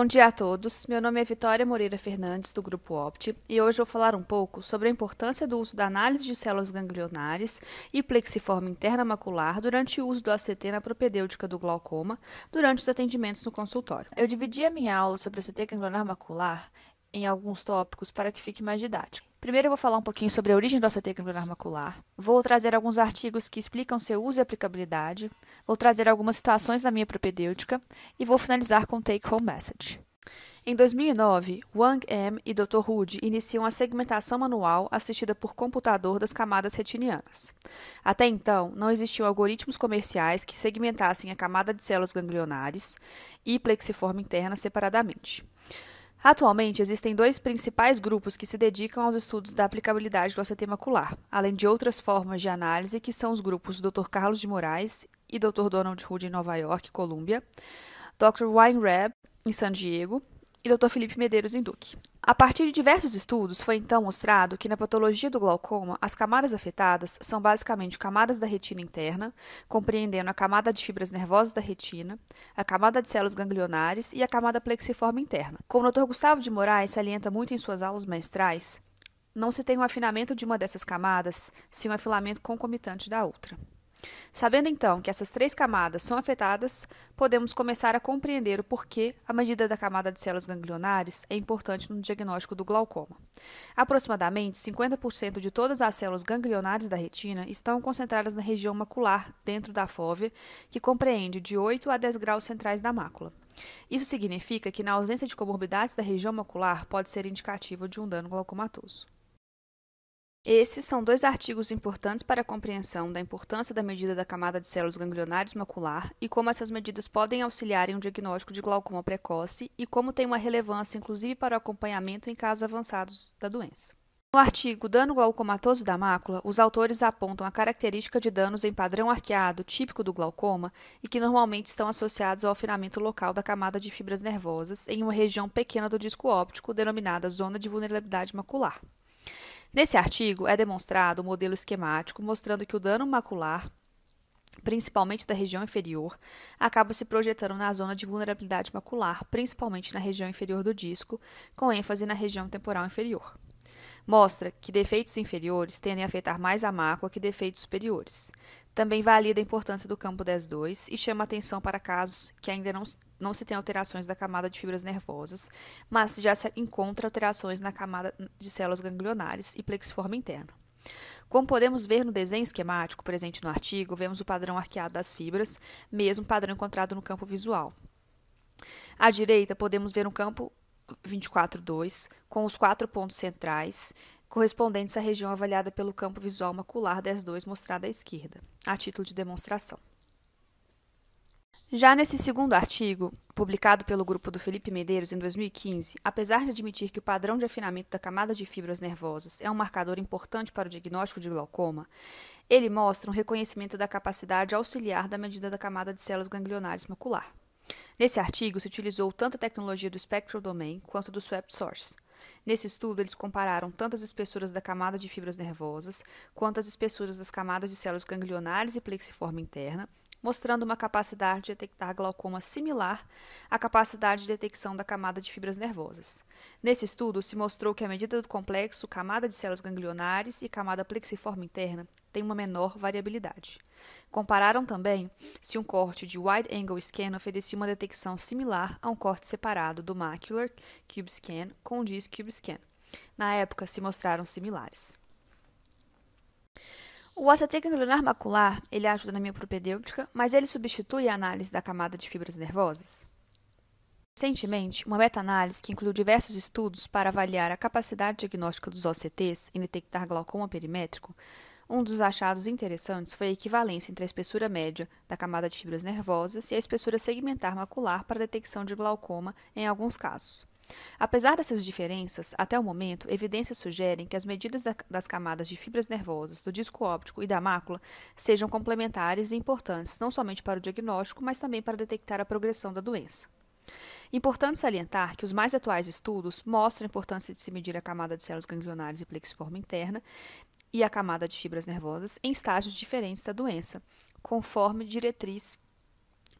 Bom dia a todos. Meu nome é Vitória Moreira Fernandes, do Grupo Opt, e hoje vou falar um pouco sobre a importância do uso da análise de células ganglionares e plexiforme interna macular durante o uso do ACT na propedêutica do glaucoma durante os atendimentos no consultório. Eu dividi a minha aula sobre o ACT ganglionar macular em alguns tópicos para que fique mais didático. Primeiro eu vou falar um pouquinho sobre a origem do técnica granular macular, vou trazer alguns artigos que explicam seu uso e aplicabilidade, vou trazer algumas situações da minha propedêutica e vou finalizar com take home message. Em 2009, Wang M e Dr. Hood iniciam a segmentação manual assistida por computador das camadas retinianas. Até então, não existiam algoritmos comerciais que segmentassem a camada de células ganglionares e plexiforme interna separadamente. Atualmente, existem dois principais grupos que se dedicam aos estudos da aplicabilidade do ACT macular, além de outras formas de análise, que são os grupos Dr. Carlos de Moraes e Dr. Donald Hood em Nova York, Colômbia, Dr. Weinreb em San Diego e Dr. Felipe Medeiros em Duque. A partir de diversos estudos, foi então mostrado que na patologia do glaucoma, as camadas afetadas são basicamente camadas da retina interna, compreendendo a camada de fibras nervosas da retina, a camada de células ganglionares e a camada plexiforme interna. Como o Dr. Gustavo de Moraes salienta muito em suas aulas maestrais, não se tem um afinamento de uma dessas camadas sim um afilamento concomitante da outra. Sabendo então que essas três camadas são afetadas, podemos começar a compreender o porquê a medida da camada de células ganglionares é importante no diagnóstico do glaucoma. Aproximadamente 50% de todas as células ganglionares da retina estão concentradas na região macular, dentro da fóvea, que compreende de 8 a 10 graus centrais da mácula. Isso significa que, na ausência de comorbidades da região macular, pode ser indicativo de um dano glaucomatoso. Esses são dois artigos importantes para a compreensão da importância da medida da camada de células ganglionares macular e como essas medidas podem auxiliar em um diagnóstico de glaucoma precoce e como tem uma relevância inclusive para o acompanhamento em casos avançados da doença. No artigo Dano glaucomatoso da mácula, os autores apontam a característica de danos em padrão arqueado típico do glaucoma e que normalmente estão associados ao afinamento local da camada de fibras nervosas em uma região pequena do disco óptico denominada zona de vulnerabilidade macular. Nesse artigo é demonstrado o um modelo esquemático mostrando que o dano macular, principalmente da região inferior, acaba se projetando na zona de vulnerabilidade macular, principalmente na região inferior do disco, com ênfase na região temporal inferior. Mostra que defeitos inferiores tendem a afetar mais a mácula que defeitos superiores. Também valida a importância do campo 10.2 e chama atenção para casos que ainda não, não se tem alterações da camada de fibras nervosas, mas já se encontra alterações na camada de células ganglionares e plexiforme interna. Como podemos ver no desenho esquemático presente no artigo, vemos o padrão arqueado das fibras, mesmo padrão encontrado no campo visual. À direita, podemos ver um campo 24.2 com os quatro pontos centrais correspondentes à região avaliada pelo campo visual macular 10-2 mostrado à esquerda, a título de demonstração. Já nesse segundo artigo, publicado pelo grupo do Felipe Medeiros em 2015, apesar de admitir que o padrão de afinamento da camada de fibras nervosas é um marcador importante para o diagnóstico de glaucoma, ele mostra um reconhecimento da capacidade auxiliar da medida da camada de células ganglionares macular. Nesse artigo, se utilizou tanto a tecnologia do Spectral Domain quanto do Swept Source. Nesse estudo, eles compararam tanto as espessuras da camada de fibras nervosas quanto as espessuras das camadas de células ganglionares e plexiforme interna mostrando uma capacidade de detectar glaucoma similar à capacidade de detecção da camada de fibras nervosas. Nesse estudo, se mostrou que a medida do complexo, camada de células ganglionares e camada plexiforme interna tem uma menor variabilidade. Compararam também se um corte de wide angle scan oferecia uma detecção similar a um corte separado do macular cube scan com o disc cube scan. Na época, se mostraram similares. O acetil glandular macular, ele ajuda na miopropedêutica, mas ele substitui a análise da camada de fibras nervosas? Recentemente, uma meta-análise que incluiu diversos estudos para avaliar a capacidade diagnóstica dos OCTs em detectar glaucoma perimétrico, um dos achados interessantes foi a equivalência entre a espessura média da camada de fibras nervosas e a espessura segmentar macular para detecção de glaucoma em alguns casos. Apesar dessas diferenças, até o momento, evidências sugerem que as medidas das camadas de fibras nervosas, do disco óptico e da mácula sejam complementares e importantes não somente para o diagnóstico, mas também para detectar a progressão da doença. Importante salientar que os mais atuais estudos mostram a importância de se medir a camada de células ganglionares e plexiforme interna e a camada de fibras nervosas em estágios diferentes da doença, conforme diretriz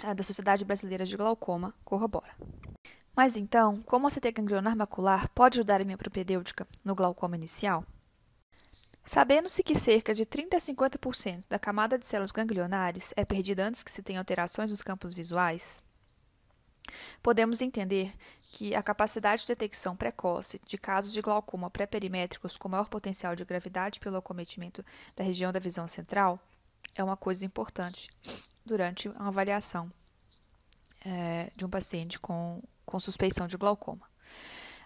ah, da Sociedade Brasileira de Glaucoma corrobora. Mas então, como a CT ganglionar macular pode ajudar a minha propedêutica no glaucoma inicial? Sabendo-se que cerca de 30 a 50% da camada de células ganglionares é perdida antes que se tenham alterações nos campos visuais, podemos entender que a capacidade de detecção precoce de casos de glaucoma pré-perimétricos com maior potencial de gravidade pelo acometimento da região da visão central é uma coisa importante durante uma avaliação é, de um paciente com com suspeição de glaucoma.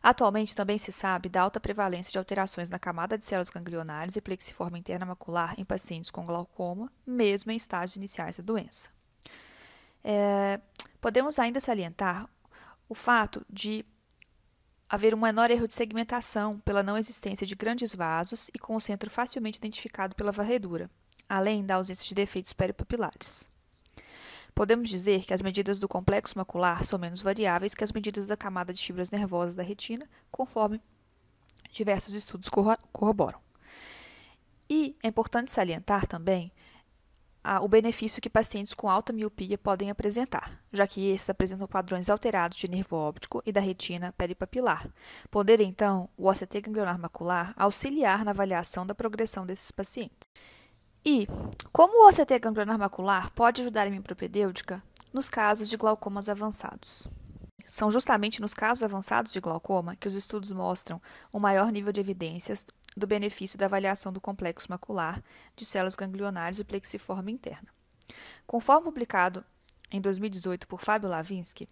Atualmente também se sabe da alta prevalência de alterações na camada de células ganglionares e plexiforme interna macular em pacientes com glaucoma, mesmo em estágios iniciais da doença. É, podemos ainda salientar o fato de haver um menor erro de segmentação pela não existência de grandes vasos e com o centro facilmente identificado pela varredura, além da ausência de defeitos peripapilares. Podemos dizer que as medidas do complexo macular são menos variáveis que as medidas da camada de fibras nervosas da retina, conforme diversos estudos corroboram. E é importante salientar também o benefício que pacientes com alta miopia podem apresentar, já que esses apresentam padrões alterados de nervo óptico e da retina peripapilar, podendo então o OCT ganglionar macular auxiliar na avaliação da progressão desses pacientes. E como o OCT ganglionar macular pode ajudar em micropedêutica nos casos de glaucomas avançados? São justamente nos casos avançados de glaucoma que os estudos mostram o um maior nível de evidências do benefício da avaliação do complexo macular de células ganglionares e plexiforme interna. Conforme publicado em 2018 por Fábio Lavinsky,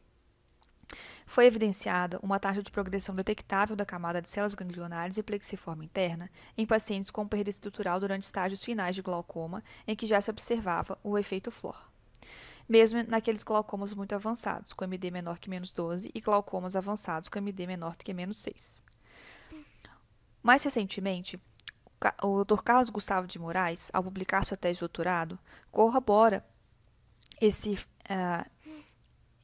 foi evidenciada uma taxa de progressão detectável da camada de células ganglionares e plexiforme interna em pacientes com perda estrutural durante estágios finais de glaucoma, em que já se observava o efeito flor. Mesmo naqueles glaucomas muito avançados, com MD menor que menos 12, e glaucomas avançados com MD menor que menos 6. Mais recentemente, o Dr. Carlos Gustavo de Moraes, ao publicar sua tese de doutorado, corrobora esse, eh,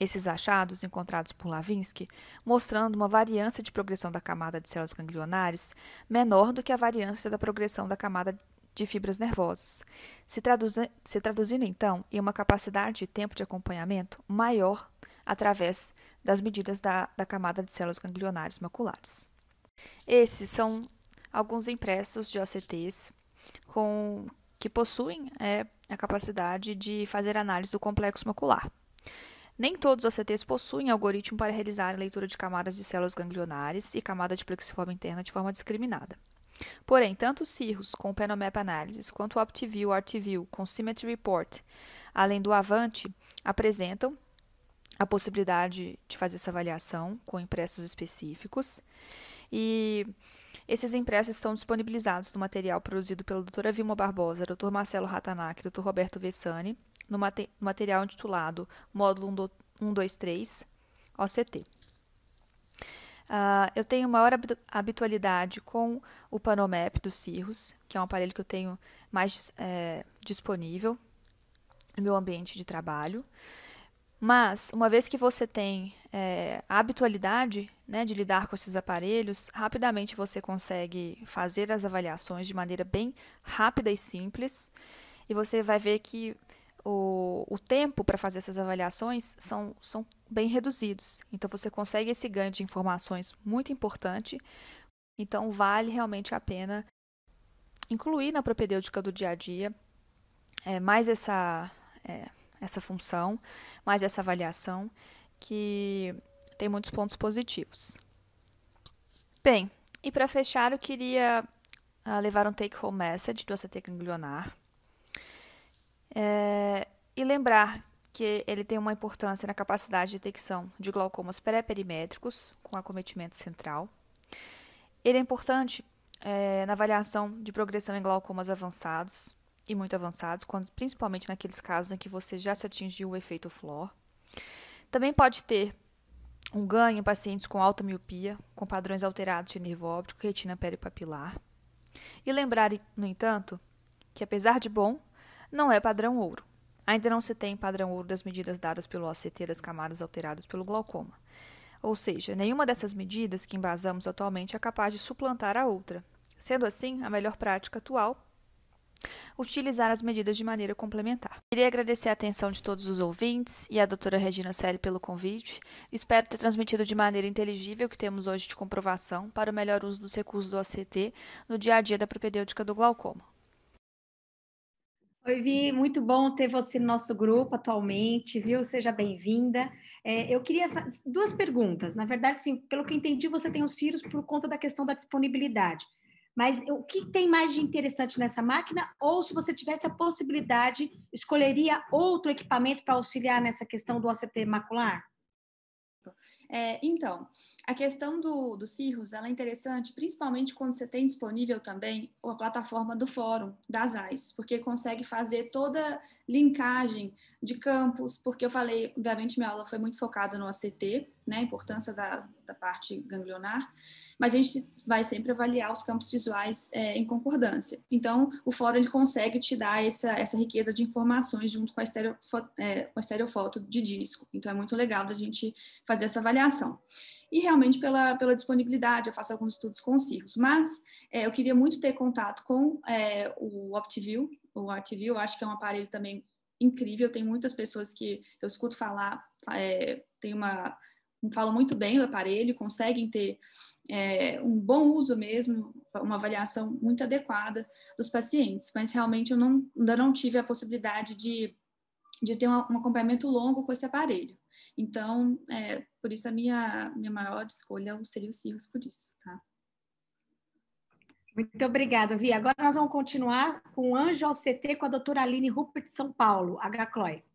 esses achados, encontrados por Lavinsky, mostrando uma variância de progressão da camada de células ganglionares menor do que a variância da progressão da camada de fibras nervosas, se, traduzi se traduzindo então em uma capacidade de tempo de acompanhamento maior através das medidas da, da camada de células ganglionares maculares. Esses são alguns impressos de OCTs com, que possuem é, a capacidade de fazer análise do complexo macular. Nem todos os ACTs possuem algoritmo para realizar a leitura de camadas de células ganglionares e camada de plexiforme interna de forma discriminada. Porém, tanto o CIRROS com o Panomap Analysis quanto o OptiView Artiview com o Symmetry Report, além do Avante, apresentam a possibilidade de fazer essa avaliação com impressos específicos. E esses impressos estão disponibilizados no material produzido pelo Dr. Vilma Barbosa, Dr. Marcelo Ratanak e Dr. Roberto Vessani, no mate material intitulado Módulo 123 OCT. Uh, eu tenho maior habitualidade com o Panomap do Cirrus, que é um aparelho que eu tenho mais é, disponível no meu ambiente de trabalho. Mas, uma vez que você tem é, a habitualidade né, de lidar com esses aparelhos, rapidamente você consegue fazer as avaliações de maneira bem rápida e simples, e você vai ver que o, o tempo para fazer essas avaliações são, são bem reduzidos. Então, você consegue esse ganho de informações muito importante. Então, vale realmente a pena incluir na propedêutica do dia a dia é, mais essa, é, essa função, mais essa avaliação, que tem muitos pontos positivos. Bem, e para fechar, eu queria ah, levar um take-home message do ACT ganglionar, é, e lembrar que ele tem uma importância na capacidade de detecção de glaucomas pré-perimétricos com acometimento central. Ele é importante é, na avaliação de progressão em glaucomas avançados e muito avançados, quando, principalmente naqueles casos em que você já se atingiu o efeito flor. Também pode ter um ganho em pacientes com alta miopia, com padrões alterados de nervo óptico, retina peripapilar. E lembrar, no entanto, que apesar de bom, não é padrão ouro. Ainda não se tem padrão ouro das medidas dadas pelo OCT das camadas alteradas pelo glaucoma. Ou seja, nenhuma dessas medidas que embasamos atualmente é capaz de suplantar a outra. Sendo assim, a melhor prática atual utilizar as medidas de maneira complementar. Queria agradecer a atenção de todos os ouvintes e à doutora Regina Selle pelo convite. Espero ter transmitido de maneira inteligível o que temos hoje de comprovação para o melhor uso dos recursos do OCT no dia a dia da propedêutica do glaucoma. Oi, Vi, muito bom ter você no nosso grupo atualmente, viu? Seja bem-vinda. É, eu queria duas perguntas. Na verdade, sim, pelo que entendi, você tem os filhos por conta da questão da disponibilidade. Mas o que tem mais de interessante nessa máquina? Ou se você tivesse a possibilidade, escolheria outro equipamento para auxiliar nessa questão do ACT macular? É, então, a questão do, do CIRROS ela é interessante, principalmente quando você tem disponível também a plataforma do fórum das AIS, porque consegue fazer toda linkagem de campos, porque eu falei, obviamente minha aula foi muito focada no ACT, né, a importância da, da parte ganglionar, mas a gente vai sempre avaliar os campos visuais é, em concordância. Então, o fórum ele consegue te dar essa, essa riqueza de informações junto com a, estereofo, é, com a estereofoto de disco. Então, é muito legal da gente fazer essa avaliação e realmente pela, pela disponibilidade, eu faço alguns estudos com cirros. Mas é, eu queria muito ter contato com é, o OptiView, o artiview eu acho que é um aparelho também incrível, tem muitas pessoas que eu escuto falar, é, tem uma falam muito bem do aparelho, conseguem ter é, um bom uso mesmo, uma avaliação muito adequada dos pacientes, mas realmente eu não, ainda não tive a possibilidade de de ter um acompanhamento longo com esse aparelho. Então, é, por isso a minha, minha maior escolha seria o Cirrus por isso, tá? Muito obrigada, Vi. Agora nós vamos continuar com o Anjo OCT com a doutora Aline Rupert de São Paulo, H. Cloy